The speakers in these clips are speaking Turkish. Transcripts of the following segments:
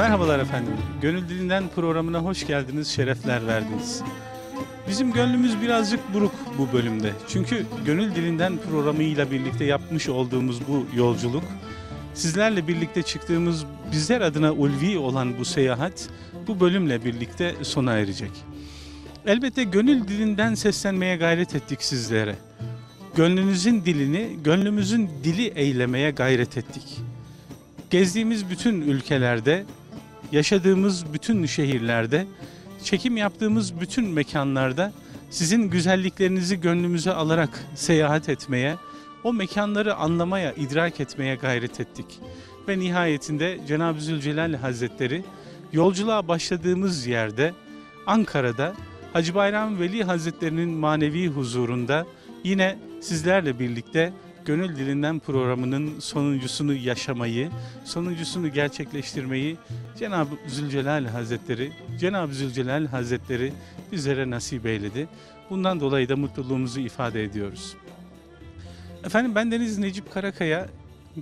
Merhabalar efendim. Gönül Dilinden programına hoş geldiniz, şerefler verdiniz. Bizim gönlümüz birazcık buruk bu bölümde. Çünkü Gönül Dilinden programıyla birlikte yapmış olduğumuz bu yolculuk, sizlerle birlikte çıktığımız bizler adına ulvi olan bu seyahat bu bölümle birlikte sona erecek. Elbette gönül dilinden seslenmeye gayret ettik sizlere. Gönlünüzün dilini, gönlümüzün dili eylemeye gayret ettik. Gezdiğimiz bütün ülkelerde yaşadığımız bütün şehirlerde, çekim yaptığımız bütün mekanlarda sizin güzelliklerinizi gönlümüze alarak seyahat etmeye, o mekanları anlamaya, idrak etmeye gayret ettik. Ve nihayetinde Cenab-ı Zülcelal Hazretleri yolculuğa başladığımız yerde Ankara'da Hacı Bayram Veli Hazretlerinin manevi huzurunda yine sizlerle birlikte Gönül Dilinden programının sonuncusunu yaşamayı, sonuncusunu gerçekleştirmeyi Cenab-ı Zülcelal Hazretleri, Cenab-ı Zülcelal Hazretleri bizlere nasip eyledi. Bundan dolayı da mutluluğumuzu ifade ediyoruz. Efendim ben Deniz Necip Karakaya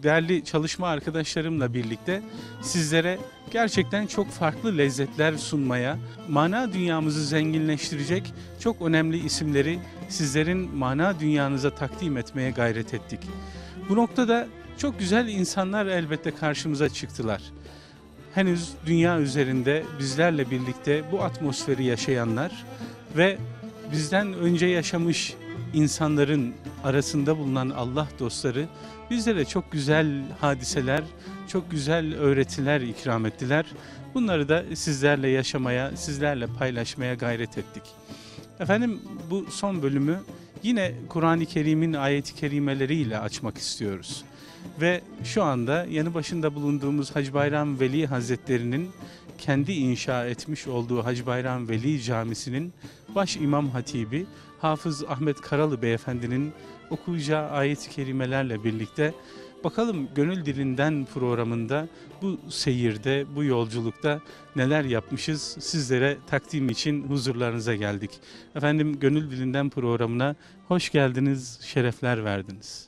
değerli çalışma arkadaşlarımla birlikte sizlere gerçekten çok farklı lezzetler sunmaya, mana dünyamızı zenginleştirecek çok önemli isimleri sizlerin mana dünyanıza takdim etmeye gayret ettik. Bu noktada çok güzel insanlar elbette karşımıza çıktılar. Henüz dünya üzerinde bizlerle birlikte bu atmosferi yaşayanlar ve bizden önce yaşamış insanların arasında bulunan Allah dostları bizlere çok güzel hadiseler, çok güzel öğretiler ikram ettiler. Bunları da sizlerle yaşamaya, sizlerle paylaşmaya gayret ettik. Efendim bu son bölümü yine Kur'an-ı Kerim'in ayet-i kerimeleriyle açmak istiyoruz. Ve şu anda yanı başında bulunduğumuz Hacı Bayram Veli Hazretleri'nin kendi inşa etmiş olduğu Hacı Bayram Veli Camisi'nin baş imam hatibi Hafız Ahmet Karalı Beyefendi'nin okuyacağı ayet-i kerimelerle birlikte bakalım Gönül Dilinden programında bu seyirde, bu yolculukta neler yapmışız sizlere takdim için huzurlarınıza geldik. Efendim Gönül Dilinden programına hoş geldiniz, şerefler verdiniz.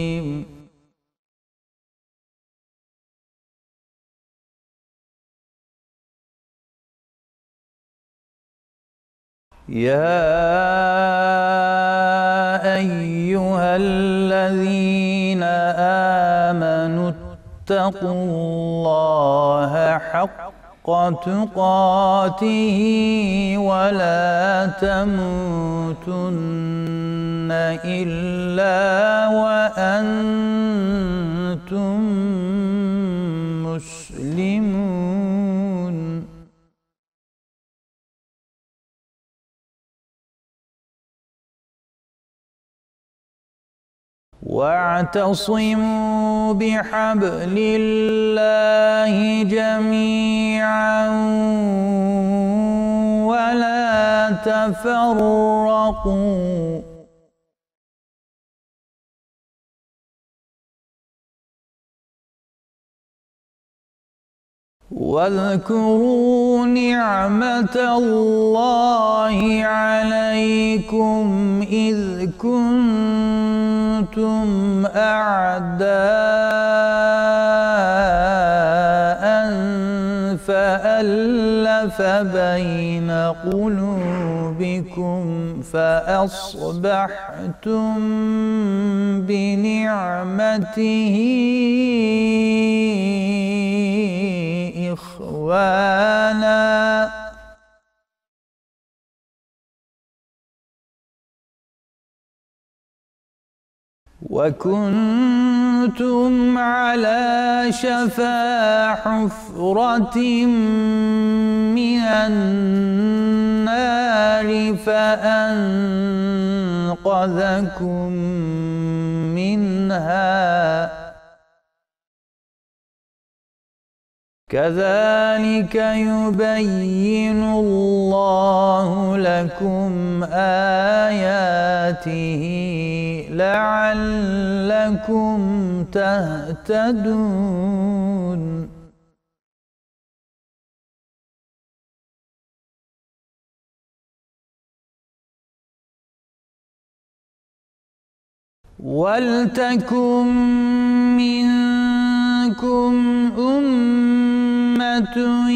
يا أيها الذين آمنوا اتقوا الله حق تقاته ولا تموتن إلا وأنتم مسلمون واعتصموا بحبل الله جميعا ولا تفرقوا واذكروا نعمة الله عليكم إذ كنتم أعداء فألف بين قلوبكم فأصبحتم بنعمته إخوانا وكنتم على شفا حفرة من النار فأنقذكم منها كذلك يبين الله لكم آياته لعلكم تهتدون ولتكن منكم أمة أمة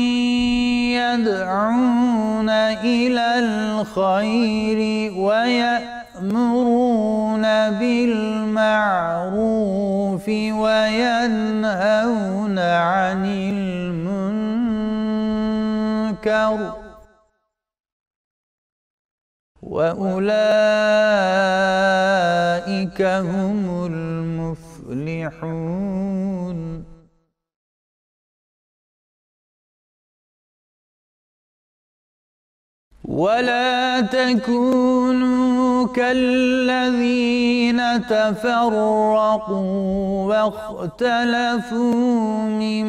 يدعون إلى الخير ويأمرون بالمعروف وينهون عن المنكر وأولئك هم المفلحون ولا تكونوا كالذين تفرقوا واختلفوا من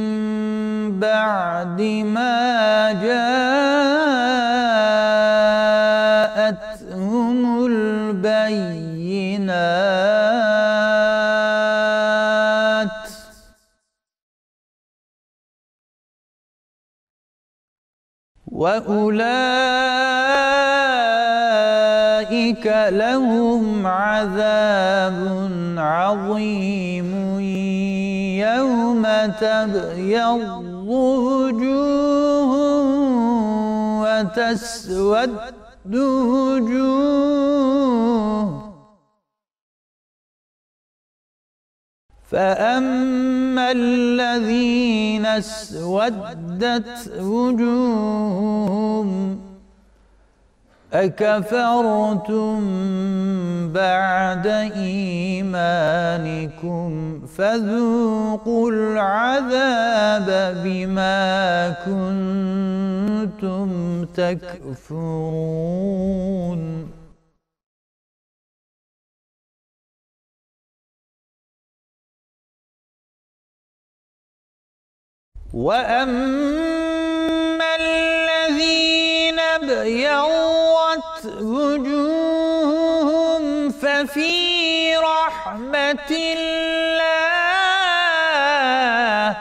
بعد ما جاءتهم البينات وأولئك لهم عذاب عظيم يوم تبيض وجوه وتسود وجوه فأما الذين اسودت وجوههم أكفرتم بعد إيمانكم فذوقوا العذاب بما كنتم تكفرون وأما الذين ابيضت وجوههم ففي رحمة الله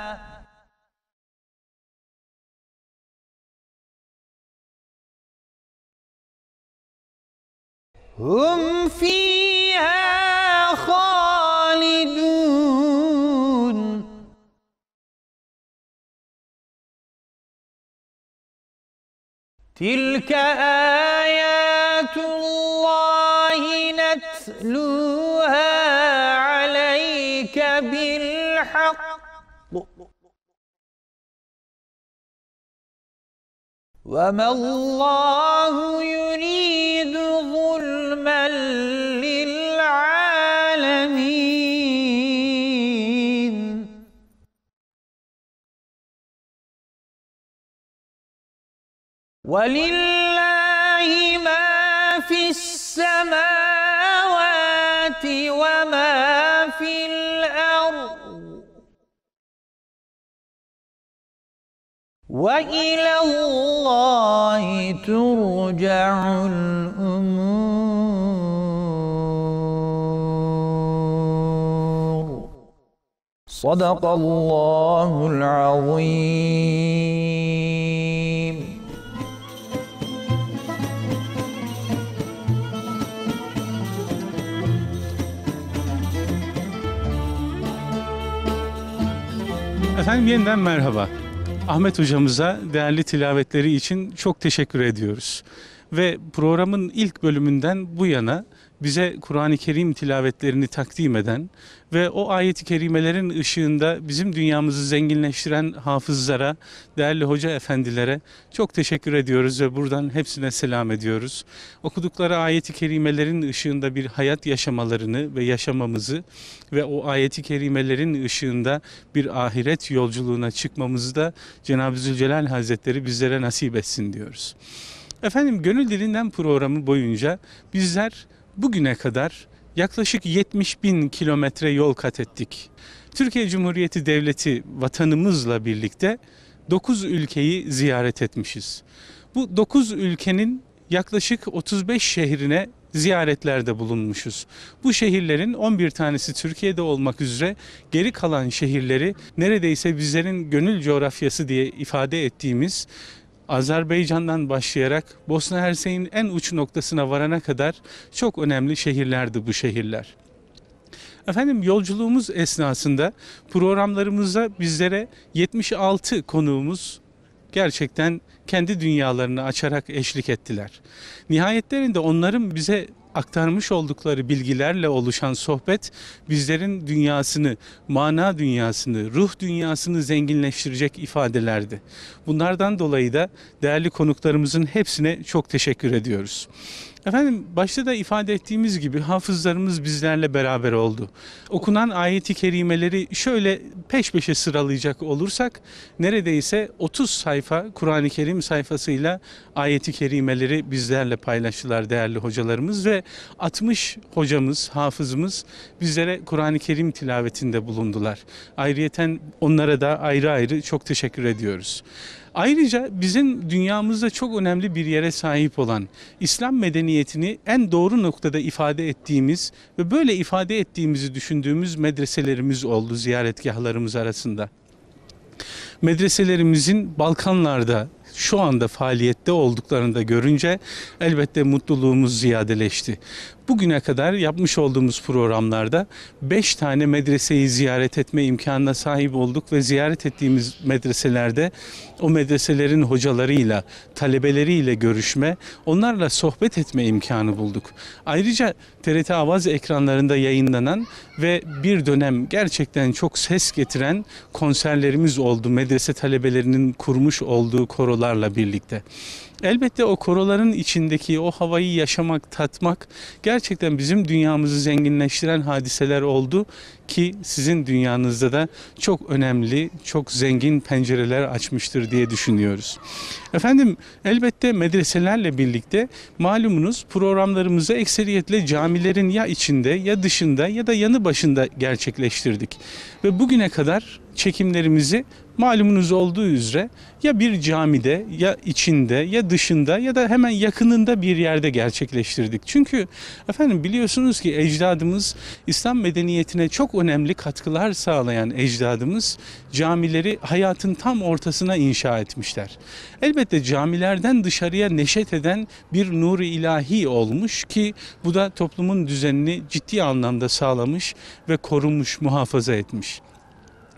هم فيها خالدون تلك آيات الله نتلوها عليك بالحق وما الله يريد ظلما ولله ما في السماوات وما في الأرض وإلى الله ترجع الأمور صدق الله العظيم Efendim yeniden merhaba. Ahmet hocamıza değerli tilavetleri için çok teşekkür ediyoruz. Ve programın ilk bölümünden bu yana bize Kur'an-ı Kerim tilavetlerini takdim eden ve o ayeti kerimelerin ışığında bizim dünyamızı zenginleştiren hafızlara, değerli hoca efendilere çok teşekkür ediyoruz ve buradan hepsine selam ediyoruz. Okudukları ayeti kerimelerin ışığında bir hayat yaşamalarını ve yaşamamızı ve o ayeti kerimelerin ışığında bir ahiret yolculuğuna çıkmamızı da Cenab-ı Zülcelal Hazretleri bizlere nasip etsin diyoruz. Efendim Gönül Dilinden programı boyunca bizler bugüne kadar yaklaşık 70 bin kilometre yol kat ettik. Türkiye Cumhuriyeti Devleti vatanımızla birlikte 9 ülkeyi ziyaret etmişiz. Bu 9 ülkenin yaklaşık 35 şehrine ziyaretlerde bulunmuşuz. Bu şehirlerin 11 tanesi Türkiye'de olmak üzere geri kalan şehirleri neredeyse bizlerin gönül coğrafyası diye ifade ettiğimiz Azerbaycan'dan başlayarak Bosna Hersek'in en uç noktasına varana kadar çok önemli şehirlerdi bu şehirler. Efendim yolculuğumuz esnasında programlarımıza bizlere 76 konuğumuz gerçekten kendi dünyalarını açarak eşlik ettiler. Nihayetlerinde onların bize aktarmış oldukları bilgilerle oluşan sohbet bizlerin dünyasını, mana dünyasını, ruh dünyasını zenginleştirecek ifadelerdi. Bunlardan dolayı da değerli konuklarımızın hepsine çok teşekkür ediyoruz. Efendim başta da ifade ettiğimiz gibi hafızlarımız bizlerle beraber oldu. Okunan ayeti kerimeleri şöyle peş peşe sıralayacak olursak neredeyse 30 sayfa Kur'an-ı Kerim sayfasıyla ayeti kerimeleri bizlerle paylaştılar değerli hocalarımız ve 60 hocamız, hafızımız bizlere Kur'an-ı Kerim tilavetinde bulundular. Ayrıyeten onlara da ayrı ayrı çok teşekkür ediyoruz. Ayrıca bizim dünyamızda çok önemli bir yere sahip olan İslam medeniyetini en doğru noktada ifade ettiğimiz ve böyle ifade ettiğimizi düşündüğümüz medreselerimiz oldu ziyaretgahlarımız arasında. Medreselerimizin Balkanlarda şu anda faaliyette olduklarını da görünce elbette mutluluğumuz ziyadeleşti. Bugüne kadar yapmış olduğumuz programlarda 5 tane medreseyi ziyaret etme imkanına sahip olduk ve ziyaret ettiğimiz medreselerde o medreselerin hocalarıyla, talebeleriyle görüşme, onlarla sohbet etme imkanı bulduk. Ayrıca TRT Avaz ekranlarında yayınlanan ve bir dönem gerçekten çok ses getiren konserlerimiz oldu. Medrese talebelerinin kurmuş olduğu korolarla birlikte. Elbette o koroların içindeki o havayı yaşamak, tatmak gerçekten bizim dünyamızı zenginleştiren hadiseler oldu ki sizin dünyanızda da çok önemli, çok zengin pencereler açmıştır diye düşünüyoruz. Efendim elbette medreselerle birlikte malumunuz programlarımızı ekseriyetle camilerin ya içinde ya dışında ya da yanı başında gerçekleştirdik. Ve bugüne kadar çekimlerimizi malumunuz olduğu üzere ya bir camide ya içinde ya dışında ya da hemen yakınında bir yerde gerçekleştirdik. Çünkü efendim biliyorsunuz ki ecdadımız İslam medeniyetine çok önemli katkılar sağlayan ecdadımız camileri hayatın tam ortasına inşa etmişler. Elbette camilerden dışarıya neşet eden bir nuru ilahi olmuş ki bu da toplumun düzenini ciddi anlamda sağlamış ve korunmuş, muhafaza etmiş.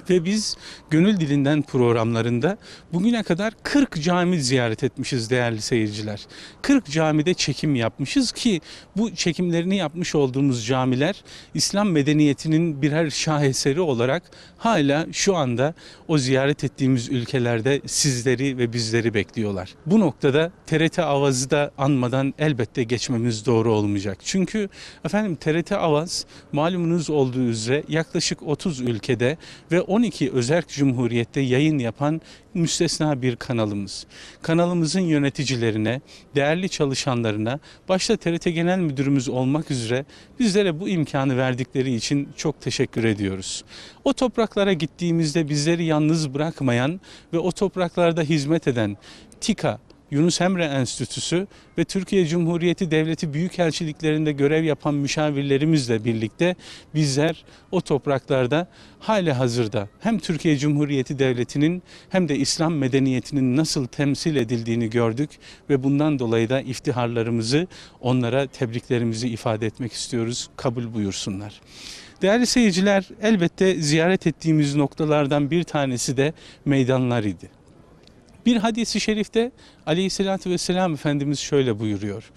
Ve biz Gönül Dilinden programlarında bugüne kadar 40 cami ziyaret etmişiz değerli seyirciler. 40 camide çekim yapmışız ki bu çekimlerini yapmış olduğumuz camiler İslam medeniyetinin birer şaheseri olarak hala şu anda o ziyaret ettiğimiz ülkelerde sizleri ve bizleri bekliyorlar. Bu noktada TRT Avaz'ı da anmadan elbette geçmemiz doğru olmayacak. Çünkü efendim TRT Avaz malumunuz olduğu üzere yaklaşık 30 ülkede ve 10 12 özerk cumhuriyette yayın yapan müstesna bir kanalımız. Kanalımızın yöneticilerine, değerli çalışanlarına, başta TRT Genel Müdürümüz olmak üzere bizlere bu imkanı verdikleri için çok teşekkür ediyoruz. O topraklara gittiğimizde bizleri yalnız bırakmayan ve o topraklarda hizmet eden TİKA, Yunus Emre Enstitüsü ve Türkiye Cumhuriyeti Devleti Büyükelçiliklerinde görev yapan müşavirlerimizle birlikte bizler o topraklarda hali hazırda hem Türkiye Cumhuriyeti Devleti'nin hem de İslam medeniyetinin nasıl temsil edildiğini gördük ve bundan dolayı da iftiharlarımızı onlara tebriklerimizi ifade etmek istiyoruz. Kabul buyursunlar. Değerli seyirciler elbette ziyaret ettiğimiz noktalardan bir tanesi de meydanlar idi. Bir hadisi şerifte aleyhissalatü vesselam Efendimiz şöyle buyuruyor.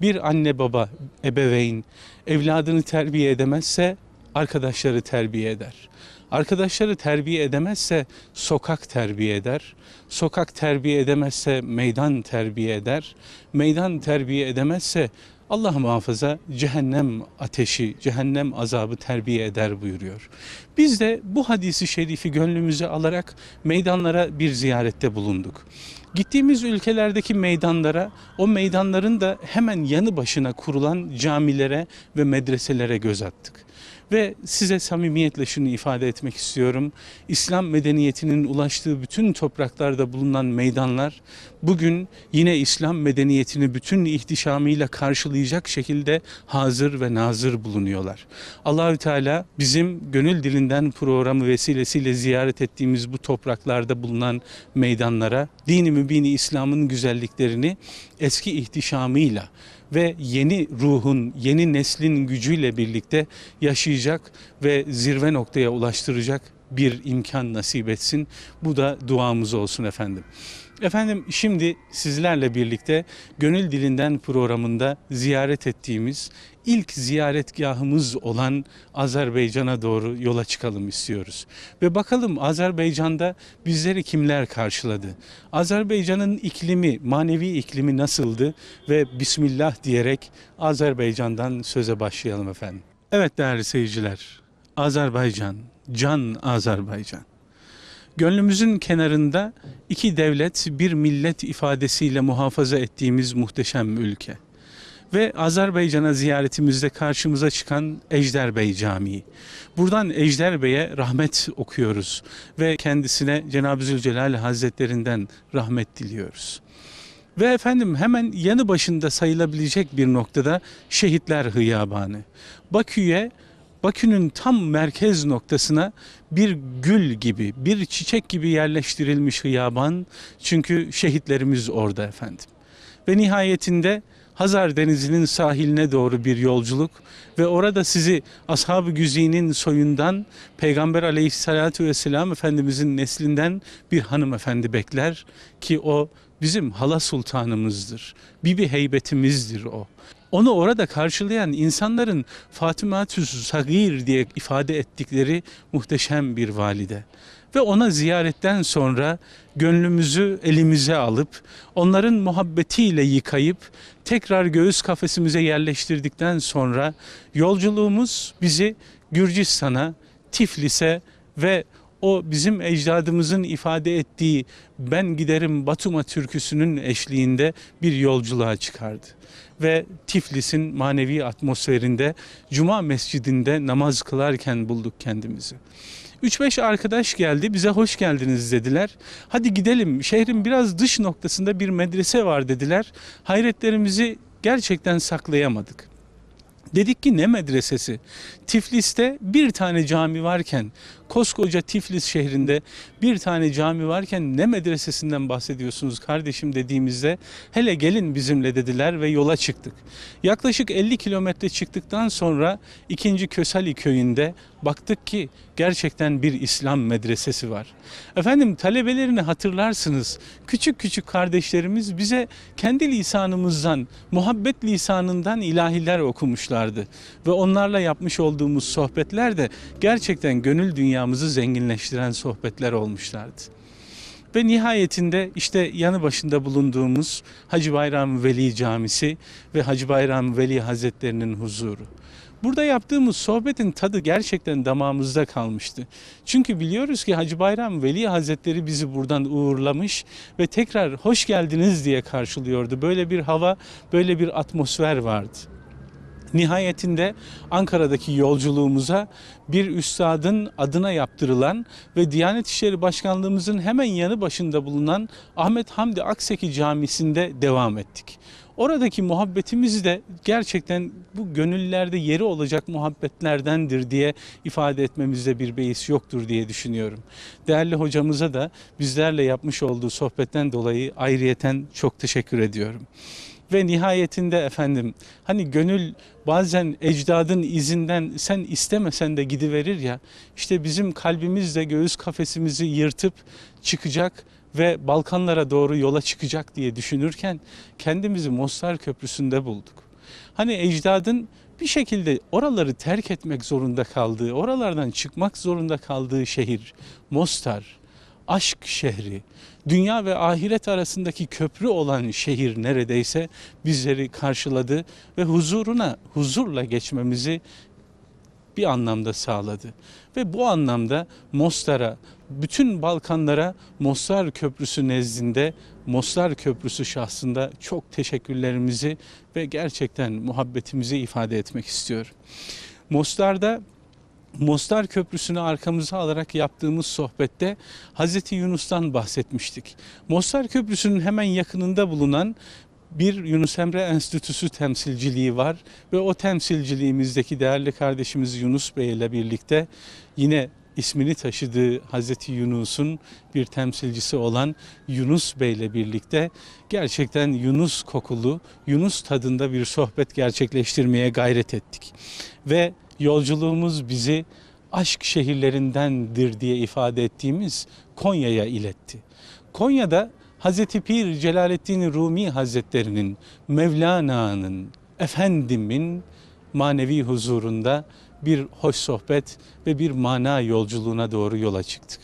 Bir anne baba, ebeveyn evladını terbiye edemezse arkadaşları terbiye eder. Arkadaşları terbiye edemezse sokak terbiye eder. Sokak terbiye edemezse meydan terbiye eder. Meydan terbiye edemezse Allah muhafaza cehennem ateşi, cehennem azabı terbiye eder buyuruyor. Biz de bu hadisi şerifi gönlümüze alarak meydanlara bir ziyarette bulunduk. Gittiğimiz ülkelerdeki meydanlara, o meydanların da hemen yanı başına kurulan camilere ve medreselere göz attık. Ve size samimiyetle şunu ifade etmek istiyorum. İslam medeniyetinin ulaştığı bütün topraklarda bulunan meydanlar bugün yine İslam medeniyetini bütün ihtişamıyla karşılayacak şekilde hazır ve nazır bulunuyorlar. Allahü Teala bizim gönül dilinden programı vesilesiyle ziyaret ettiğimiz bu topraklarda bulunan meydanlara dini mübini İslam'ın güzelliklerini eski ihtişamıyla ve yeni ruhun, yeni neslin gücüyle birlikte yaşayacak ve zirve noktaya ulaştıracak bir imkan nasip etsin. Bu da duamız olsun efendim. Efendim şimdi sizlerle birlikte Gönül Dilinden programında ziyaret ettiğimiz ilk ziyaretgahımız olan Azerbaycan'a doğru yola çıkalım istiyoruz. Ve bakalım Azerbaycan'da bizleri kimler karşıladı? Azerbaycan'ın iklimi, manevi iklimi nasıldı? Ve Bismillah diyerek Azerbaycan'dan söze başlayalım efendim. Evet değerli seyirciler, Azerbaycan, can Azerbaycan. Gönlümüzün kenarında iki devlet, bir millet ifadesiyle muhafaza ettiğimiz muhteşem ülke ve Azerbaycan'a ziyaretimizde karşımıza çıkan Ejder Bey Camii. Buradan Ejder Bey'e rahmet okuyoruz ve kendisine Cenab-ı Zülcelal Hazretlerinden rahmet diliyoruz. Ve efendim hemen yanı başında sayılabilecek bir noktada Şehitler Hıyabanı. Bakü'ye Bakü'nün tam merkez noktasına bir gül gibi, bir çiçek gibi yerleştirilmiş hıyaban. Çünkü şehitlerimiz orada efendim. Ve nihayetinde Hazar Denizi'nin sahiline doğru bir yolculuk ve orada sizi Ashab-ı Güzi'nin soyundan Peygamber Aleyhisselatü vesselam Efendimizin neslinden bir hanımefendi bekler ki o bizim hala sultanımızdır. Bibi heybetimizdir o. Onu orada karşılayan insanların Fatımatüs Sagir diye ifade ettikleri muhteşem bir valide ve ona ziyaretten sonra gönlümüzü elimize alıp onların muhabbetiyle yıkayıp tekrar göğüs kafesimize yerleştirdikten sonra yolculuğumuz bizi Gürcistan'a, Tiflis'e ve o bizim ecdadımızın ifade ettiği ben giderim Batuma türküsünün eşliğinde bir yolculuğa çıkardı. Ve Tiflis'in manevi atmosferinde Cuma mescidinde namaz kılarken bulduk kendimizi. 3-5 arkadaş geldi bize hoş geldiniz dediler. Hadi gidelim şehrin biraz dış noktasında bir medrese var dediler. Hayretlerimizi gerçekten saklayamadık. Dedik ki ne medresesi? Tiflis'te bir tane cami varken, koskoca Tiflis şehrinde bir tane cami varken ne medresesinden bahsediyorsunuz kardeşim dediğimizde hele gelin bizimle dediler ve yola çıktık. Yaklaşık 50 kilometre çıktıktan sonra ikinci Kösali köyünde baktık ki gerçekten bir İslam medresesi var. Efendim talebelerini hatırlarsınız. Küçük küçük kardeşlerimiz bize kendi lisanımızdan, muhabbet lisanından ilahiler okumuşlardı. Ve onlarla yapmış olduğumuz sohbetler de gerçekten gönül dünyamızı zenginleştiren sohbetler olmuşlardı. Ve nihayetinde işte yanı başında bulunduğumuz Hacı Bayram Veli Camisi ve Hacı Bayram Veli Hazretlerinin huzuru. Burada yaptığımız sohbetin tadı gerçekten damağımızda kalmıştı. Çünkü biliyoruz ki Hacı Bayram Veli Hazretleri bizi buradan uğurlamış ve tekrar hoş geldiniz diye karşılıyordu. Böyle bir hava, böyle bir atmosfer vardı. Nihayetinde Ankara'daki yolculuğumuza bir üstadın adına yaptırılan ve Diyanet İşleri Başkanlığımızın hemen yanı başında bulunan Ahmet Hamdi Akseki Camisi'nde devam ettik. Oradaki muhabbetimiz de gerçekten bu gönüllerde yeri olacak muhabbetlerdendir diye ifade etmemizde bir beis yoktur diye düşünüyorum. Değerli hocamıza da bizlerle yapmış olduğu sohbetten dolayı ayrıyeten çok teşekkür ediyorum ve nihayetinde efendim hani gönül bazen ecdadın izinden sen istemesen de gidiverir ya işte bizim kalbimizle göğüs kafesimizi yırtıp çıkacak ve Balkanlara doğru yola çıkacak diye düşünürken kendimizi Mostar Köprüsü'nde bulduk. Hani ecdadın bir şekilde oraları terk etmek zorunda kaldığı, oralardan çıkmak zorunda kaldığı şehir Mostar, aşk şehri, dünya ve ahiret arasındaki köprü olan şehir neredeyse bizleri karşıladı ve huzuruna, huzurla geçmemizi bir anlamda sağladı. Ve bu anlamda Mostar'a, bütün Balkanlara Mostar Köprüsü nezdinde Mostar Köprüsü şahsında çok teşekkürlerimizi ve gerçekten muhabbetimizi ifade etmek istiyorum. Mostar'da Mostar Köprüsü'nü arkamıza alarak yaptığımız sohbette Hazreti Yunus'tan bahsetmiştik. Mostar Köprüsü'nün hemen yakınında bulunan bir Yunus Emre Enstitüsü temsilciliği var ve o temsilciliğimizdeki değerli kardeşimiz Yunus Bey ile birlikte yine ismini taşıdığı Hazreti Yunus'un bir temsilcisi olan Yunus Bey'le birlikte gerçekten Yunus kokulu, Yunus tadında bir sohbet gerçekleştirmeye gayret ettik. Ve yolculuğumuz bizi aşk şehirlerindendir diye ifade ettiğimiz Konya'ya iletti. Konya'da Hazreti Pir Celaleddin Rumi Hazretlerinin, Mevlana'nın, Efendimin manevi huzurunda bir hoş sohbet ve bir mana yolculuğuna doğru yola çıktık.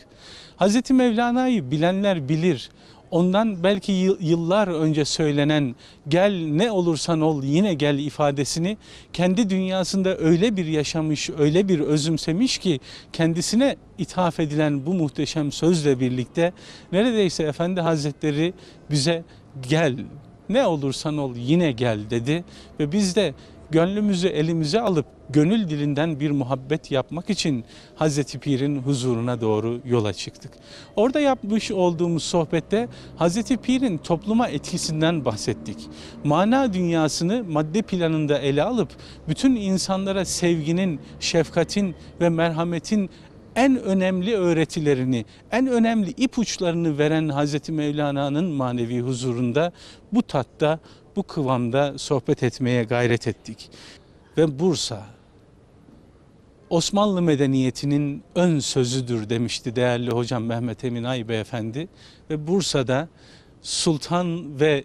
Hz. Mevlana'yı bilenler bilir. Ondan belki yıllar önce söylenen gel ne olursan ol yine gel ifadesini kendi dünyasında öyle bir yaşamış, öyle bir özümsemiş ki kendisine ithaf edilen bu muhteşem sözle birlikte neredeyse Efendi Hazretleri bize gel ne olursan ol yine gel dedi ve biz de gönlümüzü elimize alıp gönül dilinden bir muhabbet yapmak için Hazreti Pir'in huzuruna doğru yola çıktık. Orada yapmış olduğumuz sohbette Hazreti Pir'in topluma etkisinden bahsettik. Mana dünyasını madde planında ele alıp bütün insanlara sevginin, şefkatin ve merhametin en önemli öğretilerini, en önemli ipuçlarını veren Hazreti Mevlana'nın manevi huzurunda bu tatta bu kıvamda sohbet etmeye gayret ettik. Ve Bursa Osmanlı medeniyetinin ön sözüdür demişti değerli hocam Mehmet Emin Ay Beyefendi. Ve Bursa'da sultan ve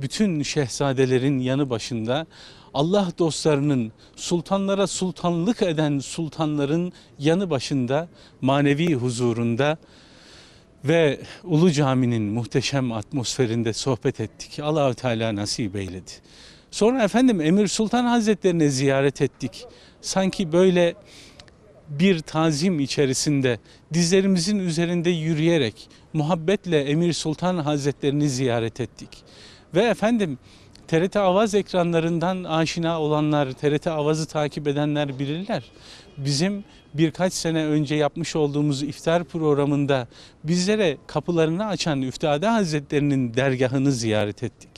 bütün şehzadelerin yanı başında Allah dostlarının sultanlara sultanlık eden sultanların yanı başında manevi huzurunda ve Ulu Cami'nin muhteşem atmosferinde sohbet ettik. Allahü Teala nasip eyledi. Sonra efendim Emir Sultan Hazretlerini ziyaret ettik. Sanki böyle bir tazim içerisinde dizlerimizin üzerinde yürüyerek muhabbetle Emir Sultan Hazretlerini ziyaret ettik. Ve efendim TRT Avaz ekranlarından aşina olanlar, TRT Avaz'ı takip edenler bilirler. Bizim birkaç sene önce yapmış olduğumuz iftar programında bizlere kapılarını açan Üftade Hazretlerinin dergahını ziyaret ettik.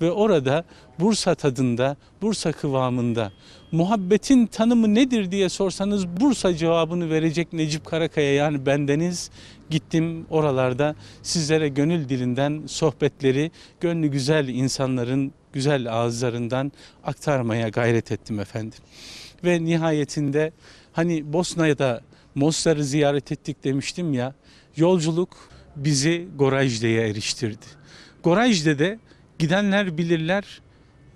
Ve orada Bursa tadında, Bursa kıvamında muhabbetin tanımı nedir diye sorsanız Bursa cevabını verecek Necip Karakaya yani bendeniz gittim oralarda sizlere gönül dilinden sohbetleri gönlü güzel insanların güzel ağızlarından aktarmaya gayret ettim efendim. Ve nihayetinde Hani Bosna'ya da Mostar'ı ziyaret ettik demiştim ya. Yolculuk bizi Gorajde'ye eriştirdi. Gorajde'de gidenler bilirler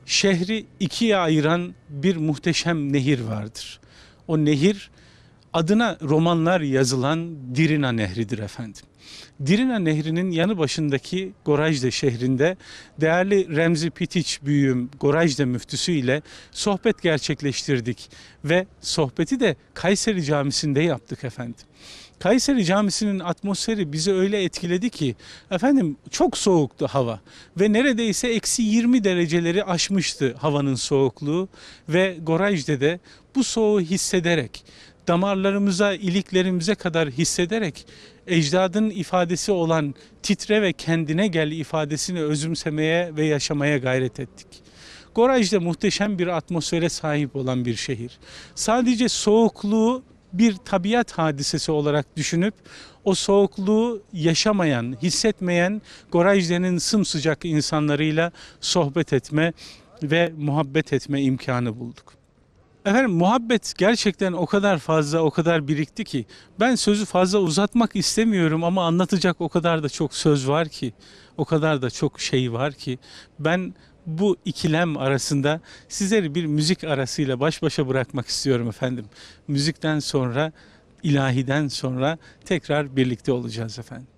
şehri ikiye ayıran bir muhteşem nehir vardır. O nehir adına romanlar yazılan Dirina Nehri'dir efendim. Dirina Nehri'nin yanı başındaki Gorajde şehrinde değerli Remzi Pitiç büyüğüm Gorajde müftüsü ile sohbet gerçekleştirdik ve sohbeti de Kayseri Camisi'nde yaptık efendim. Kayseri Camisi'nin atmosferi bizi öyle etkiledi ki efendim çok soğuktu hava ve neredeyse eksi 20 dereceleri aşmıştı havanın soğukluğu ve Goraj'de de bu soğuğu hissederek damarlarımıza, iliklerimize kadar hissederek ecdadın ifadesi olan titre ve kendine gel ifadesini özümsemeye ve yaşamaya gayret ettik. Goraj'da muhteşem bir atmosfere sahip olan bir şehir. Sadece soğukluğu bir tabiat hadisesi olarak düşünüp o soğukluğu yaşamayan, hissetmeyen Gorajde'nin sımsıcak insanlarıyla sohbet etme ve muhabbet etme imkanı bulduk. Efendim muhabbet gerçekten o kadar fazla, o kadar birikti ki ben sözü fazla uzatmak istemiyorum ama anlatacak o kadar da çok söz var ki, o kadar da çok şey var ki ben bu ikilem arasında sizleri bir müzik arasıyla baş başa bırakmak istiyorum efendim. Müzikten sonra, ilahiden sonra tekrar birlikte olacağız efendim.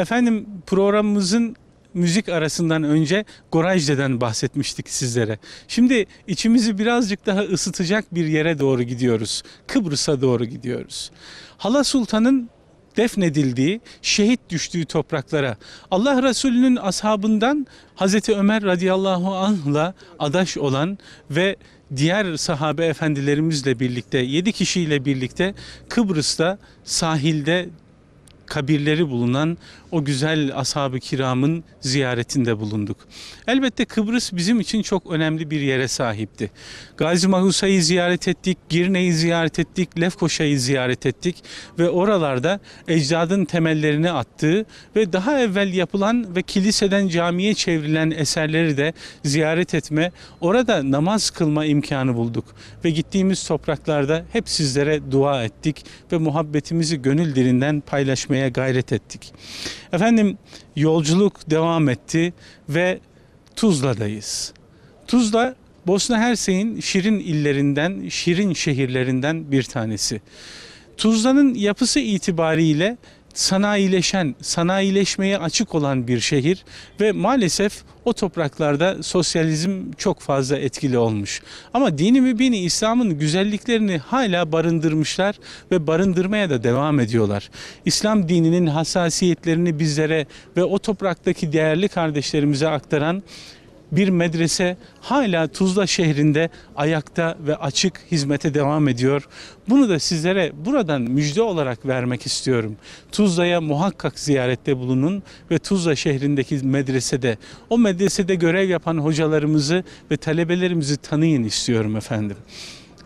Efendim programımızın müzik arasından önce Gorajde'den bahsetmiştik sizlere. Şimdi içimizi birazcık daha ısıtacak bir yere doğru gidiyoruz. Kıbrıs'a doğru gidiyoruz. Hala Sultan'ın defnedildiği, şehit düştüğü topraklara Allah Resulü'nün ashabından Hazreti Ömer radıyallahu anh'la adaş olan ve diğer sahabe efendilerimizle birlikte, yedi kişiyle birlikte Kıbrıs'ta sahilde kabirleri bulunan o güzel ashab-ı kiramın ziyaretinde bulunduk. Elbette Kıbrıs bizim için çok önemli bir yere sahipti. Gazi Mahusa'yı ziyaret ettik, Girne'yi ziyaret ettik, Lefkoşa'yı ziyaret ettik ve oralarda ecdadın temellerini attığı ve daha evvel yapılan ve kiliseden camiye çevrilen eserleri de ziyaret etme, orada namaz kılma imkanı bulduk ve gittiğimiz topraklarda hep sizlere dua ettik ve muhabbetimizi gönül dilinden paylaşmaya etmeye gayret ettik. Efendim yolculuk devam etti ve Tuzla'dayız. Tuzla Bosna Hersey'in şirin illerinden, şirin şehirlerinden bir tanesi. Tuzla'nın yapısı itibariyle sanayileşen, sanayileşmeye açık olan bir şehir ve maalesef o topraklarda sosyalizm çok fazla etkili olmuş. Ama dini mübini İslam'ın güzelliklerini hala barındırmışlar ve barındırmaya da devam ediyorlar. İslam dininin hassasiyetlerini bizlere ve o topraktaki değerli kardeşlerimize aktaran bir medrese hala Tuzla şehrinde ayakta ve açık hizmete devam ediyor. Bunu da sizlere buradan müjde olarak vermek istiyorum. Tuzla'ya muhakkak ziyarette bulunun ve Tuzla şehrindeki medresede, o medresede görev yapan hocalarımızı ve talebelerimizi tanıyın istiyorum efendim.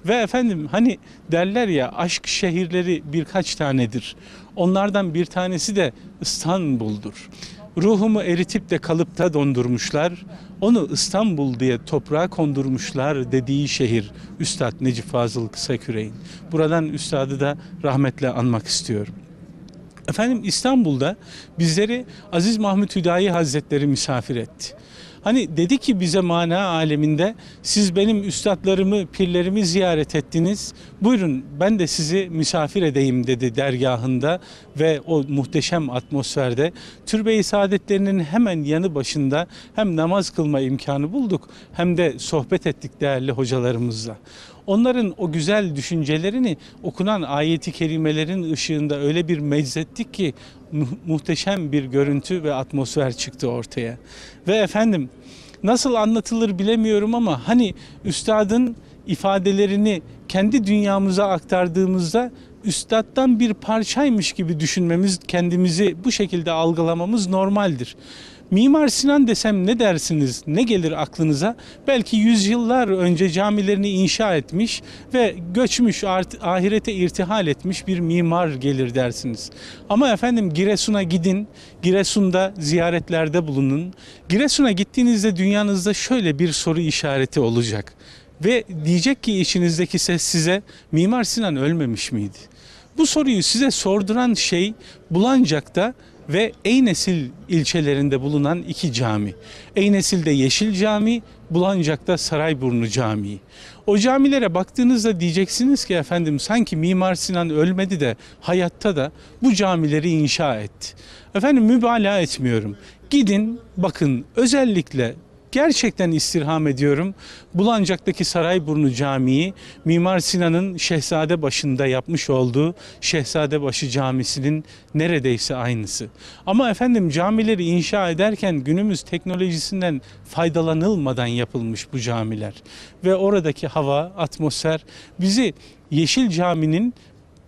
Ve efendim hani derler ya aşk şehirleri birkaç tanedir. Onlardan bir tanesi de İstanbul'dur. Ruhumu eritip de kalıpta dondurmuşlar. Onu İstanbul diye toprağa kondurmuşlar dediği şehir Üstad Necip Fazıl Kısaküre'in. Buradan Üstad'ı da rahmetle anmak istiyorum. Efendim İstanbul'da bizleri Aziz Mahmut Hüdayi Hazretleri misafir etti. Hani dedi ki bize mana aleminde siz benim üstadlarımı, pirlerimi ziyaret ettiniz. Buyurun ben de sizi misafir edeyim dedi dergahında ve o muhteşem atmosferde. Türbe-i Saadetlerinin hemen yanı başında hem namaz kılma imkanı bulduk hem de sohbet ettik değerli hocalarımızla. Onların o güzel düşüncelerini okunan ayeti kerimelerin ışığında öyle bir meczettik ki muhteşem bir görüntü ve atmosfer çıktı ortaya. Ve efendim nasıl anlatılır bilemiyorum ama hani üstadın ifadelerini kendi dünyamıza aktardığımızda üstattan bir parçaymış gibi düşünmemiz, kendimizi bu şekilde algılamamız normaldir. Mimar Sinan desem ne dersiniz? Ne gelir aklınıza? Belki yüzyıllar önce camilerini inşa etmiş ve göçmüş ahirete irtihal etmiş bir mimar gelir dersiniz. Ama efendim Giresun'a gidin, Giresun'da ziyaretlerde bulunun. Giresun'a gittiğinizde dünyanızda şöyle bir soru işareti olacak. Ve diyecek ki içinizdeki ses size Mimar Sinan ölmemiş miydi? Bu soruyu size sorduran şey Bulancak'ta ve Eynesil ilçelerinde bulunan iki cami. Eynesil'de Yeşil Cami, Bulancak'ta Sarayburnu Camii. O camilere baktığınızda diyeceksiniz ki efendim sanki Mimar Sinan ölmedi de hayatta da bu camileri inşa etti. Efendim mübalağa etmiyorum. Gidin bakın özellikle gerçekten istirham ediyorum. Bulancak'taki Sarayburnu Camii Mimar Sinan'ın Şehzade başında yapmış olduğu Şehzadebaşı Camisi'nin neredeyse aynısı. Ama efendim camileri inşa ederken günümüz teknolojisinden faydalanılmadan yapılmış bu camiler ve oradaki hava, atmosfer bizi Yeşil Cami'nin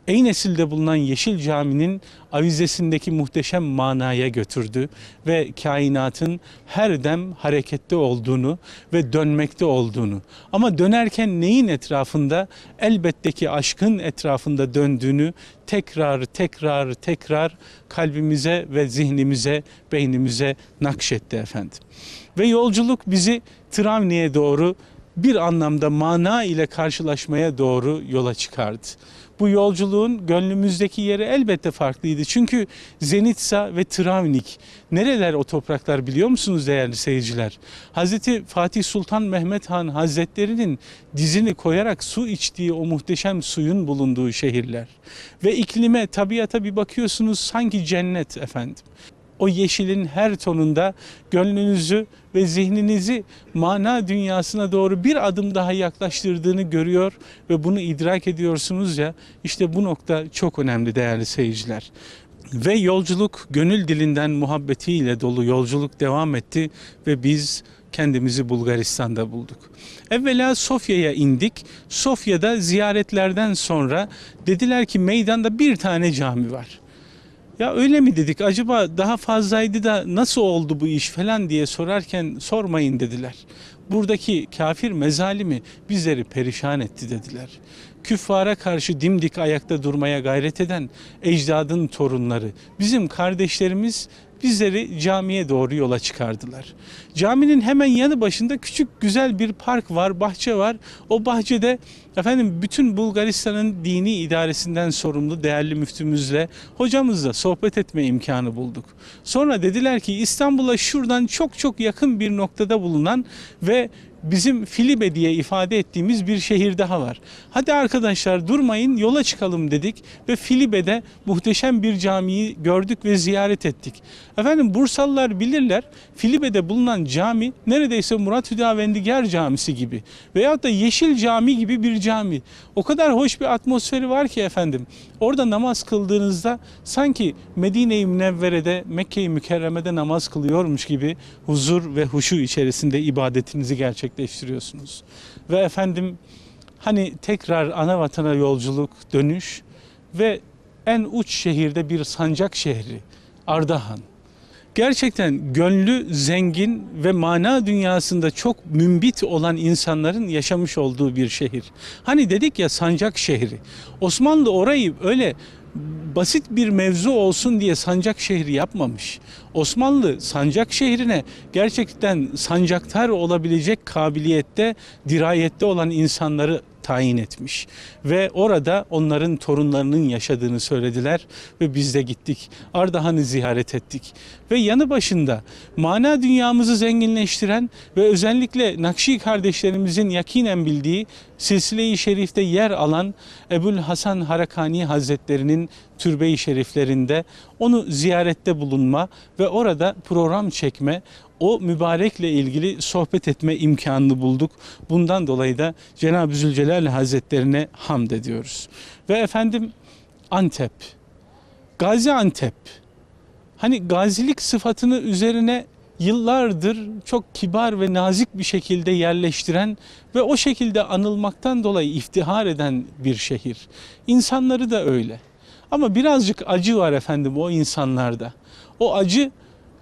Ey nesilde bulunan Yeşil Cami'nin avizesindeki muhteşem manaya götürdü ve kainatın her dem harekette olduğunu ve dönmekte olduğunu ama dönerken neyin etrafında elbette ki aşkın etrafında döndüğünü tekrar tekrar tekrar kalbimize ve zihnimize, beynimize nakşetti efendim. Ve yolculuk bizi Travni'ye doğru bir anlamda mana ile karşılaşmaya doğru yola çıkardı. Bu yolculuğun gönlümüzdeki yeri elbette farklıydı. Çünkü Zenitsa ve Travnik nereler o topraklar biliyor musunuz değerli seyirciler? Hazreti Fatih Sultan Mehmet Han Hazretlerinin dizini koyarak su içtiği o muhteşem suyun bulunduğu şehirler. Ve iklime, tabiata bir bakıyorsunuz sanki cennet efendim o yeşilin her tonunda gönlünüzü ve zihninizi mana dünyasına doğru bir adım daha yaklaştırdığını görüyor ve bunu idrak ediyorsunuz ya işte bu nokta çok önemli değerli seyirciler. Ve yolculuk gönül dilinden muhabbetiyle dolu yolculuk devam etti ve biz kendimizi Bulgaristan'da bulduk. Evvela Sofya'ya indik. Sofya'da ziyaretlerden sonra dediler ki meydanda bir tane cami var. Ya öyle mi dedik acaba daha fazlaydı da nasıl oldu bu iş falan diye sorarken sormayın dediler. Buradaki kafir mezalimi bizleri perişan etti dediler. Küffara karşı dimdik ayakta durmaya gayret eden ecdadın torunları, bizim kardeşlerimiz bizleri camiye doğru yola çıkardılar. Caminin hemen yanı başında küçük güzel bir park var, bahçe var. O bahçede efendim bütün Bulgaristan'ın dini idaresinden sorumlu değerli müftümüzle, hocamızla sohbet etme imkanı bulduk. Sonra dediler ki İstanbul'a şuradan çok çok yakın bir noktada bulunan ve bizim Filibe diye ifade ettiğimiz bir şehir daha var. Hadi arkadaşlar durmayın yola çıkalım dedik ve Filibe'de muhteşem bir camiyi gördük ve ziyaret ettik. Efendim Bursalılar bilirler Filibe'de bulunan cami neredeyse Murat Hüdavendigar Camisi gibi veyahut da Yeşil Cami gibi bir cami. O kadar hoş bir atmosferi var ki efendim orada namaz kıldığınızda sanki Medine-i Münevvere'de Mekke-i Mükerreme'de namaz kılıyormuş gibi huzur ve huşu içerisinde ibadetinizi gerçekleştiriyorsunuz gerçekleştiriyorsunuz. Ve efendim hani tekrar ana vatana yolculuk, dönüş ve en uç şehirde bir sancak şehri Ardahan. Gerçekten gönlü zengin ve mana dünyasında çok mümbit olan insanların yaşamış olduğu bir şehir. Hani dedik ya sancak şehri. Osmanlı orayı öyle basit bir mevzu olsun diye sancak şehri yapmamış. Osmanlı sancak şehrine gerçekten sancaktar olabilecek kabiliyette, dirayette olan insanları tayin etmiş ve orada onların torunlarının yaşadığını söylediler ve biz de gittik. Ardahan'ı ziyaret ettik ve yanı başında mana dünyamızı zenginleştiren ve özellikle Nakşi kardeşlerimizin yakinen bildiği Silsile-i Şerif'te yer alan Ebul Hasan Harakani Hazretlerinin türbe-i şeriflerinde onu ziyarette bulunma ve orada program çekme, o mübarekle ilgili sohbet etme imkanını bulduk. Bundan dolayı da Cenab-ı Zülcelal Hazretlerine hamd ediyoruz. Ve efendim Antep, Gaziantep, hani gazilik sıfatını üzerine yıllardır çok kibar ve nazik bir şekilde yerleştiren ve o şekilde anılmaktan dolayı iftihar eden bir şehir. İnsanları da öyle. Ama birazcık acı var efendim o insanlarda. O acı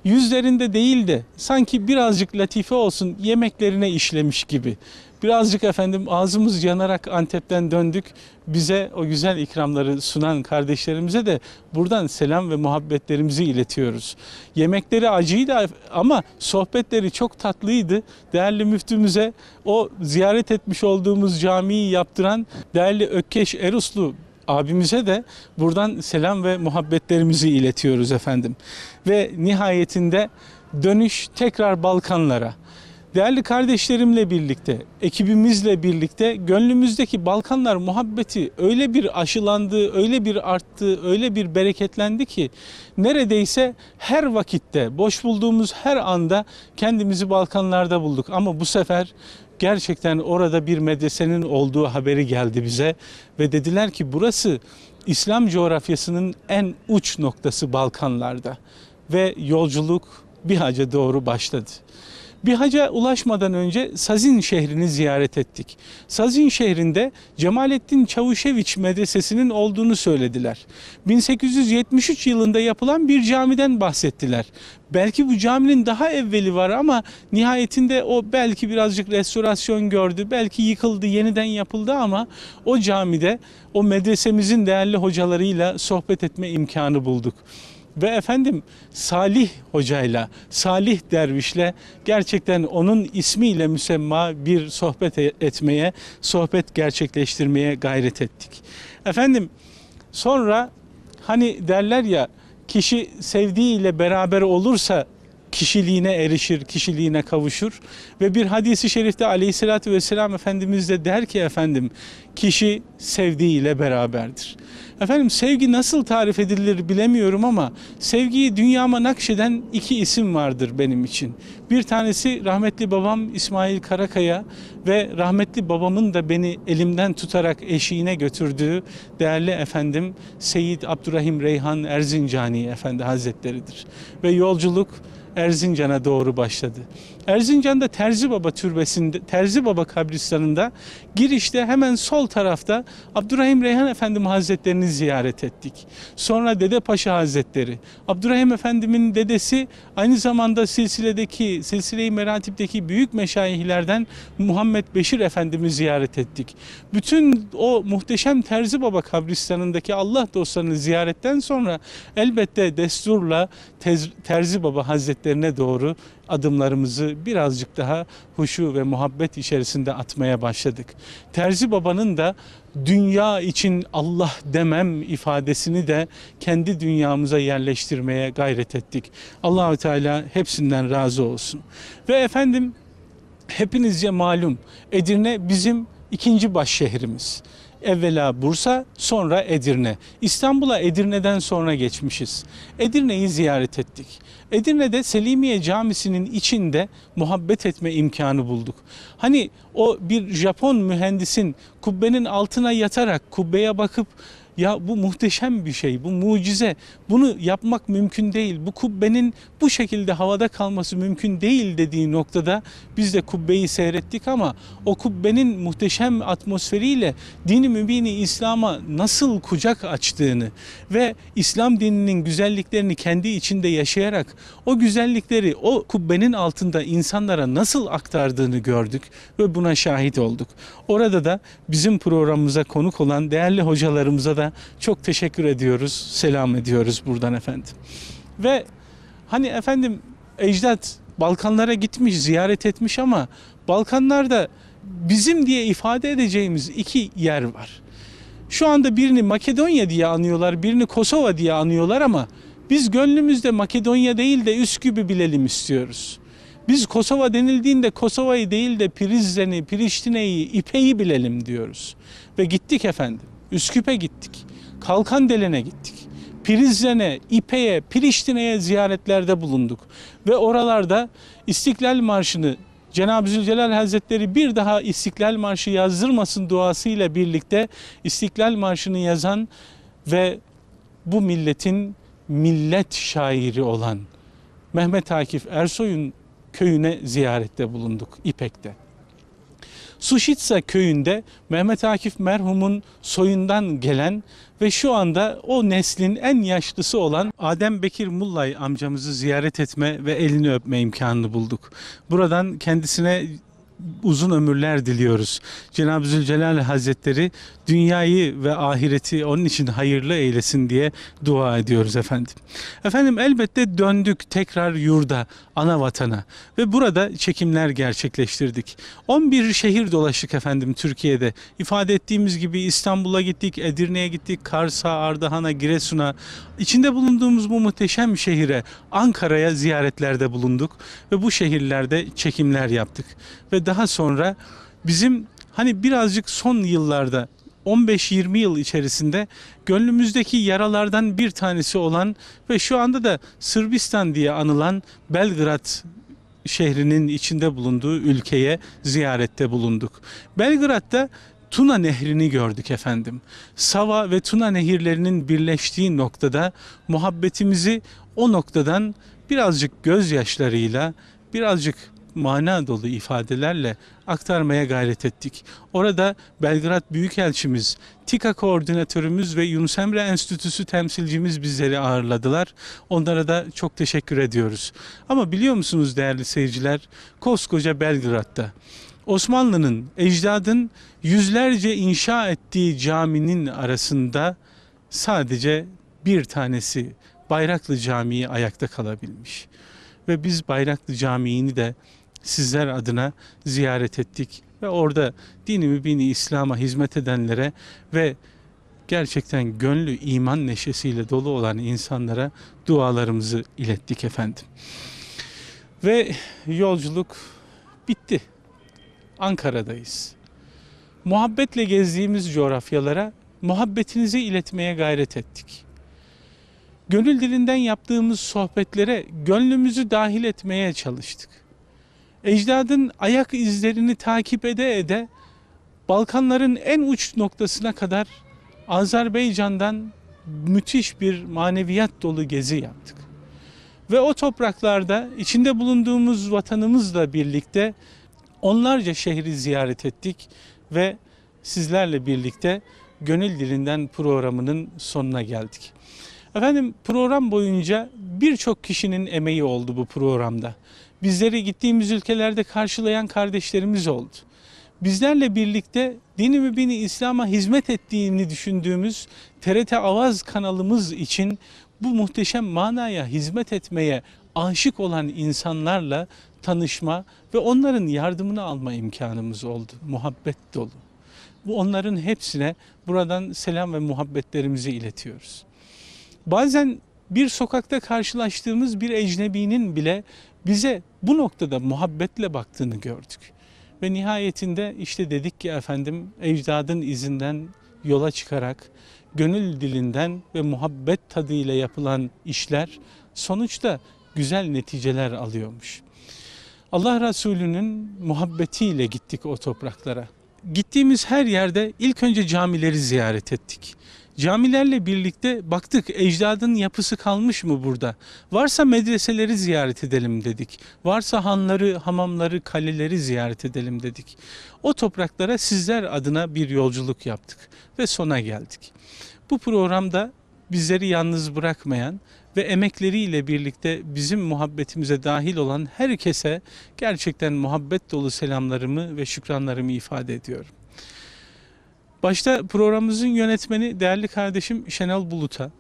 yüzlerinde değil de sanki birazcık latife olsun yemeklerine işlemiş gibi. Birazcık efendim ağzımız yanarak Antep'ten döndük. Bize o güzel ikramları sunan kardeşlerimize de buradan selam ve muhabbetlerimizi iletiyoruz. Yemekleri acıydı ama sohbetleri çok tatlıydı. Değerli müftümüze o ziyaret etmiş olduğumuz camiyi yaptıran değerli Ökkeş Eruslu abimize de buradan selam ve muhabbetlerimizi iletiyoruz efendim. Ve nihayetinde dönüş tekrar Balkanlara. Değerli kardeşlerimle birlikte, ekibimizle birlikte gönlümüzdeki Balkanlar muhabbeti öyle bir aşılandı, öyle bir arttı, öyle bir bereketlendi ki neredeyse her vakitte, boş bulduğumuz her anda kendimizi Balkanlarda bulduk. Ama bu sefer gerçekten orada bir medresenin olduğu haberi geldi bize ve dediler ki burası İslam coğrafyasının en uç noktası Balkanlarda ve yolculuk bir haca doğru başladı. Bir haca ulaşmadan önce Sazin şehrini ziyaret ettik. Sazin şehrinde Cemalettin Çavuşeviç medresesinin olduğunu söylediler. 1873 yılında yapılan bir camiden bahsettiler. Belki bu caminin daha evveli var ama nihayetinde o belki birazcık restorasyon gördü, belki yıkıldı, yeniden yapıldı ama o camide o medresemizin değerli hocalarıyla sohbet etme imkanı bulduk ve efendim Salih hocayla, Salih dervişle gerçekten onun ismiyle müsemma bir sohbet e- etmeye, sohbet gerçekleştirmeye gayret ettik. Efendim sonra hani derler ya kişi sevdiğiyle beraber olursa kişiliğine erişir, kişiliğine kavuşur. Ve bir hadisi şerifte aleyhissalatü vesselam Efendimiz de der ki efendim kişi sevdiğiyle beraberdir. Efendim sevgi nasıl tarif edilir bilemiyorum ama sevgiyi dünyama nakşeden iki isim vardır benim için. Bir tanesi rahmetli babam İsmail Karakaya ve rahmetli babamın da beni elimden tutarak eşiğine götürdüğü değerli efendim Seyit Abdurrahim Reyhan Erzincani Efendi Hazretleri'dir. Ve yolculuk Erzincan'a doğru başladı. Erzincan'da Terzi Baba Türbesi'nde, Terzi Baba kabristanında girişte hemen sol tarafta Abdurrahim Reyhan Efendim Hazretlerini ziyaret ettik. Sonra Dede Paşa Hazretleri. Abdurrahim Efendim'in dedesi aynı zamanda silsiledeki, silsile-i meratipteki büyük meşayihlerden Muhammed Beşir Efendim'i ziyaret ettik. Bütün o muhteşem Terzi Baba kabristanındaki Allah dostlarını ziyaretten sonra elbette desturla Terzi Baba Hazretlerine doğru adımlarımızı birazcık daha huşu ve muhabbet içerisinde atmaya başladık. Terzi Baba'nın da dünya için Allah demem ifadesini de kendi dünyamıza yerleştirmeye gayret ettik. Allahü Teala hepsinden razı olsun. Ve efendim hepinizce malum Edirne bizim ikinci baş şehrimiz. Evvela Bursa, sonra Edirne. İstanbul'a Edirne'den sonra geçmişiz. Edirne'yi ziyaret ettik. Edirne'de Selimiye Camisi'nin içinde muhabbet etme imkanı bulduk. Hani o bir Japon mühendisin kubbenin altına yatarak kubbeye bakıp ya bu muhteşem bir şey, bu mucize. Bunu yapmak mümkün değil. Bu kubbenin bu şekilde havada kalması mümkün değil dediği noktada biz de kubbeyi seyrettik ama o kubbenin muhteşem atmosferiyle dini mübini İslam'a nasıl kucak açtığını ve İslam dininin güzelliklerini kendi içinde yaşayarak o güzellikleri o kubbenin altında insanlara nasıl aktardığını gördük ve buna şahit olduk. Orada da bizim programımıza konuk olan değerli hocalarımıza da da çok teşekkür ediyoruz, selam ediyoruz buradan efendim. Ve hani efendim ecdat Balkanlara gitmiş, ziyaret etmiş ama Balkanlarda bizim diye ifade edeceğimiz iki yer var. Şu anda birini Makedonya diye anıyorlar, birini Kosova diye anıyorlar ama biz gönlümüzde Makedonya değil de Üsküp'ü bilelim istiyoruz. Biz Kosova denildiğinde Kosova'yı değil de Prizren'i, Priştine'yi, İpe'yi bilelim diyoruz. Ve gittik efendim. Üsküp'e gittik. Kalkandelen'e gittik. Prizren'e, İpe'ye, Priştine'ye ziyaretlerde bulunduk. Ve oralarda İstiklal Marşı'nı Cenab-ı Zülcelal Hazretleri bir daha İstiklal Marşı yazdırmasın duasıyla birlikte İstiklal Marşı'nı yazan ve bu milletin millet şairi olan Mehmet Akif Ersoy'un köyüne ziyarette bulunduk İpek'te. Suşitsa köyünde Mehmet Akif merhumun soyundan gelen ve şu anda o neslin en yaşlısı olan Adem Bekir Mullay amcamızı ziyaret etme ve elini öpme imkanını bulduk. Buradan kendisine uzun ömürler diliyoruz. Cenab-ı Zülcelal Hazretleri dünyayı ve ahireti onun için hayırlı eylesin diye dua ediyoruz efendim. Efendim elbette döndük tekrar yurda ana vatana. Ve burada çekimler gerçekleştirdik. 11 şehir dolaştık efendim Türkiye'de. İfade ettiğimiz gibi İstanbul'a gittik, Edirne'ye gittik, Kars'a, Ardahan'a, Giresun'a. İçinde bulunduğumuz bu muhteşem şehire, Ankara'ya ziyaretlerde bulunduk. Ve bu şehirlerde çekimler yaptık. Ve daha sonra bizim hani birazcık son yıllarda 15-20 yıl içerisinde gönlümüzdeki yaralardan bir tanesi olan ve şu anda da Sırbistan diye anılan Belgrad şehrinin içinde bulunduğu ülkeye ziyarette bulunduk. Belgrad'da Tuna Nehri'ni gördük efendim. Sava ve Tuna nehirlerinin birleştiği noktada muhabbetimizi o noktadan birazcık gözyaşlarıyla, birazcık mana dolu ifadelerle aktarmaya gayret ettik. Orada Belgrad Büyükelçimiz, TİKA koordinatörümüz ve Yunus Emre Enstitüsü temsilcimiz bizleri ağırladılar. Onlara da çok teşekkür ediyoruz. Ama biliyor musunuz değerli seyirciler, koskoca Belgrad'da Osmanlı'nın, ecdadın yüzlerce inşa ettiği caminin arasında sadece bir tanesi Bayraklı Camii ayakta kalabilmiş. Ve biz Bayraklı Camii'ni de sizler adına ziyaret ettik ve orada dini mübini İslam'a hizmet edenlere ve gerçekten gönlü iman neşesiyle dolu olan insanlara dualarımızı ilettik efendim. Ve yolculuk bitti. Ankara'dayız. Muhabbetle gezdiğimiz coğrafyalara muhabbetinizi iletmeye gayret ettik. Gönül dilinden yaptığımız sohbetlere gönlümüzü dahil etmeye çalıştık ecdadın ayak izlerini takip ede ede Balkanların en uç noktasına kadar Azerbaycan'dan müthiş bir maneviyat dolu gezi yaptık. Ve o topraklarda içinde bulunduğumuz vatanımızla birlikte onlarca şehri ziyaret ettik ve sizlerle birlikte Gönül Dilinden programının sonuna geldik. Efendim program boyunca birçok kişinin emeği oldu bu programda bizleri gittiğimiz ülkelerde karşılayan kardeşlerimiz oldu. Bizlerle birlikte dini mübini İslam'a hizmet ettiğini düşündüğümüz TRT Avaz kanalımız için bu muhteşem manaya hizmet etmeye aşık olan insanlarla tanışma ve onların yardımını alma imkanımız oldu. Muhabbet dolu. Bu onların hepsine buradan selam ve muhabbetlerimizi iletiyoruz. Bazen bir sokakta karşılaştığımız bir ecnebinin bile bize bu noktada muhabbetle baktığını gördük. Ve nihayetinde işte dedik ki efendim ecdadın izinden yola çıkarak gönül dilinden ve muhabbet tadıyla yapılan işler sonuçta güzel neticeler alıyormuş. Allah Resulü'nün muhabbetiyle gittik o topraklara. Gittiğimiz her yerde ilk önce camileri ziyaret ettik. Camilerle birlikte baktık ecdadın yapısı kalmış mı burada? Varsa medreseleri ziyaret edelim dedik. Varsa hanları, hamamları, kaleleri ziyaret edelim dedik. O topraklara sizler adına bir yolculuk yaptık ve sona geldik. Bu programda bizleri yalnız bırakmayan ve emekleriyle birlikte bizim muhabbetimize dahil olan herkese gerçekten muhabbet dolu selamlarımı ve şükranlarımı ifade ediyorum. Başta programımızın yönetmeni değerli kardeşim Şenol Bulut'a,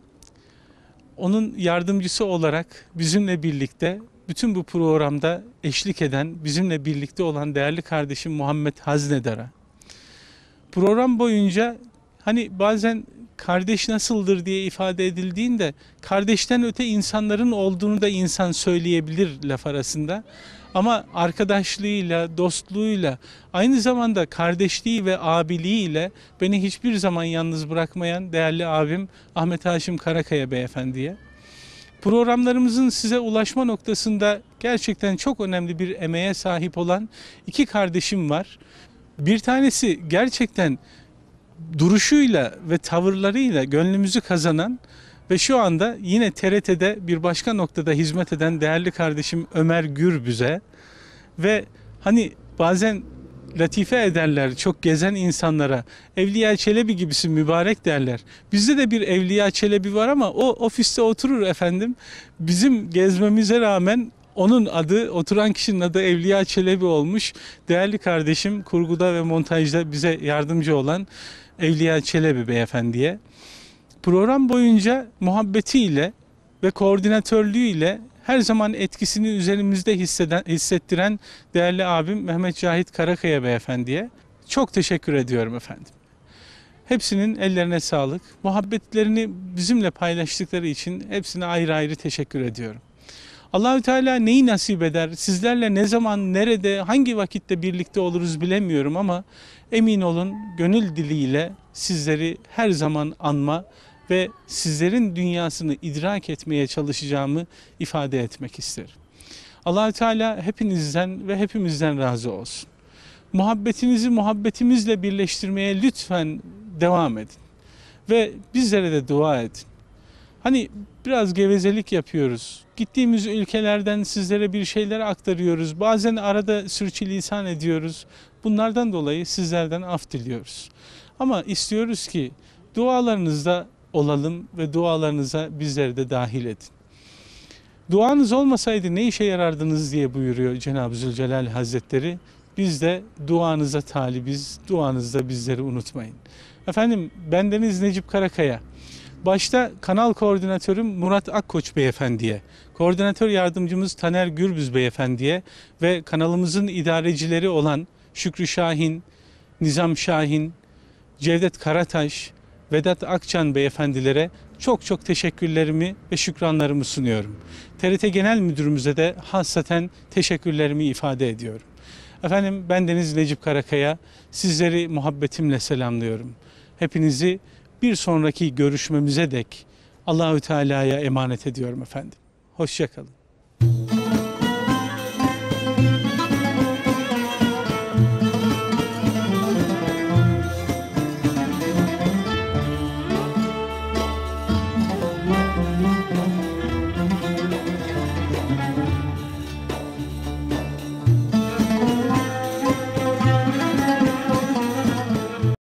onun yardımcısı olarak bizimle birlikte bütün bu programda eşlik eden, bizimle birlikte olan değerli kardeşim Muhammed Haznedar'a. Program boyunca hani bazen kardeş nasıldır diye ifade edildiğinde kardeşten öte insanların olduğunu da insan söyleyebilir laf arasında. Ama arkadaşlığıyla, dostluğuyla, aynı zamanda kardeşliği ve abiliğiyle beni hiçbir zaman yalnız bırakmayan değerli abim Ahmet Haşim Karakaya beyefendiye. Programlarımızın size ulaşma noktasında gerçekten çok önemli bir emeğe sahip olan iki kardeşim var. Bir tanesi gerçekten duruşuyla ve tavırlarıyla gönlümüzü kazanan ve şu anda yine TRT'de bir başka noktada hizmet eden değerli kardeşim Ömer Gürbüz'e ve hani bazen latife ederler çok gezen insanlara. Evliya Çelebi gibisin mübarek derler. Bizde de bir Evliya Çelebi var ama o ofiste oturur efendim. Bizim gezmemize rağmen onun adı, oturan kişinin adı Evliya Çelebi olmuş. Değerli kardeşim kurguda ve montajda bize yardımcı olan Evliya Çelebi beyefendiye. Program boyunca muhabbetiyle ve koordinatörlüğüyle her zaman etkisini üzerimizde hisseden, hissettiren değerli abim Mehmet Cahit Karakaya beyefendiye çok teşekkür ediyorum efendim. Hepsinin ellerine sağlık. Muhabbetlerini bizimle paylaştıkları için hepsine ayrı ayrı teşekkür ediyorum. Allahü Teala neyi nasip eder? Sizlerle ne zaman, nerede, hangi vakitte birlikte oluruz bilemiyorum ama Emin olun gönül diliyle sizleri her zaman anma ve sizlerin dünyasını idrak etmeye çalışacağımı ifade etmek isterim. allah Teala hepinizden ve hepimizden razı olsun. Muhabbetinizi muhabbetimizle birleştirmeye lütfen devam edin. Ve bizlere de dua edin. Hani biraz gevezelik yapıyoruz. Gittiğimiz ülkelerden sizlere bir şeyler aktarıyoruz. Bazen arada sürçülisan ediyoruz. Bunlardan dolayı sizlerden af diliyoruz. Ama istiyoruz ki dualarınızda olalım ve dualarınıza bizleri de dahil edin. Duanız olmasaydı ne işe yarardınız diye buyuruyor Cenab-ı Zülcelal Hazretleri. Biz de duanıza talibiz, duanızda bizleri unutmayın. Efendim bendeniz Necip Karakaya. Başta kanal koordinatörüm Murat Akkoç Beyefendi'ye, koordinatör yardımcımız Taner Gürbüz Beyefendi'ye ve kanalımızın idarecileri olan Şükrü Şahin, Nizam Şahin, Cevdet Karataş, Vedat Akçan beyefendilere çok çok teşekkürlerimi ve şükranlarımı sunuyorum. TRT Genel Müdürümüze de hassaten teşekkürlerimi ifade ediyorum. Efendim ben Deniz Necip Karakaya sizleri muhabbetimle selamlıyorum. Hepinizi bir sonraki görüşmemize dek Allahü Teala'ya emanet ediyorum efendim. Hoşçakalın.